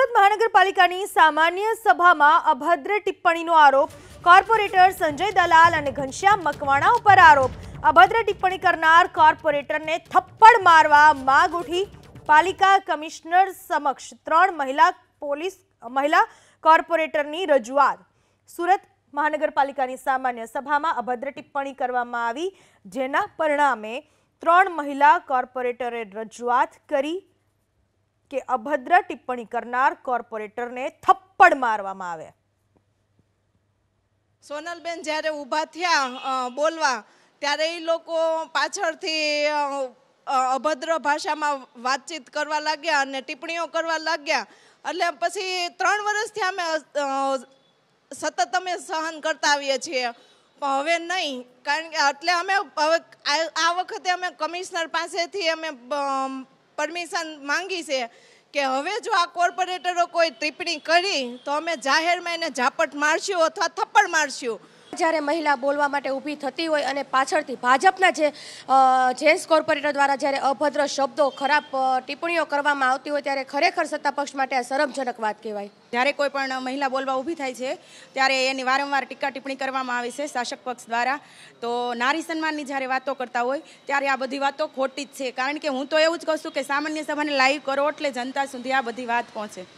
સુરત મહાનગરપાલિકાની સામાન્ય સભામાં અભદ્ર ટિપ્પણીનો આરોપ કોર્પોરેટર સંજય દલાલ અને ઘનશ્યામ મકવાણા ઉપર આરોપ અભદ્ર ટિપ્પણી કરનાર કોર્પોરેટરને થપ્પડ મારવા માગ ઉઠી પાલિકા કમિશનર સમક્ષ ત્રણ મહિલા પોલીસ મહિલા કોર્પોરેટરની રજૂઆત સુરત મહાનગરપાલિકાની સામાન્ય સભામાં અભદ્ર ટિપ્પણી કરવામાં આવી જેના પરિણામે ત્રણ મહિલા કોર્પોરેટરે રજૂઆત કરી કે અભદ્ર ટિપ્પણી કરનાર કોર્પોરેટરને થપ્પડ મારવામાં આવે સોનલબેન જ્યારે ઊભા થયા બોલવા ત્યારે એ લોકો પાછળથી અભદ્ર ભાષામાં વાતચીત કરવા લાગ્યા અને ટિપ્પણીઓ કરવા લાગ્યા એટલે પછી ત્રણ વર્ષથી અમે સતત અમે સહન કરતા આવીએ છીએ પણ હવે નહીં કારણ કે એટલે અમે હવે આ વખતે અમે કમિશનર પાસેથી અમે પરમિશન માંગી છે કે હવે જો આ કોર્પોરેટરો કોઈ ટિપ્પણી કરી તો અમે જાહેરમાં એને ઝાપટ મારશું અથવા થપ્પડ મારશું જ્યારે મહિલા બોલવા માટે ઊભી થતી હોય અને પાછળથી ભાજપના જે જેન્ટ્સ કોર્પોરેટર દ્વારા જ્યારે અભદ્ર શબ્દો ખરાબ ટિપ્પણીઓ કરવામાં આવતી હોય ત્યારે ખરેખર સત્તા પક્ષ માટે આ શરમજનક વાત કહેવાય જ્યારે કોઈ પણ મહિલા બોલવા ઊભી થાય છે ત્યારે એની વારંવાર ટીકા ટિપ્પણી કરવામાં આવે છે શાસક પક્ષ દ્વારા તો નારી સન્માનની જ્યારે વાતો કરતા હોય ત્યારે આ બધી વાતો ખોટી જ છે કારણ કે હું તો એવું જ કહું છું કે સામાન્ય સભાને લાઈવ કરો એટલે જનતા સુધી આ બધી વાત પહોંચે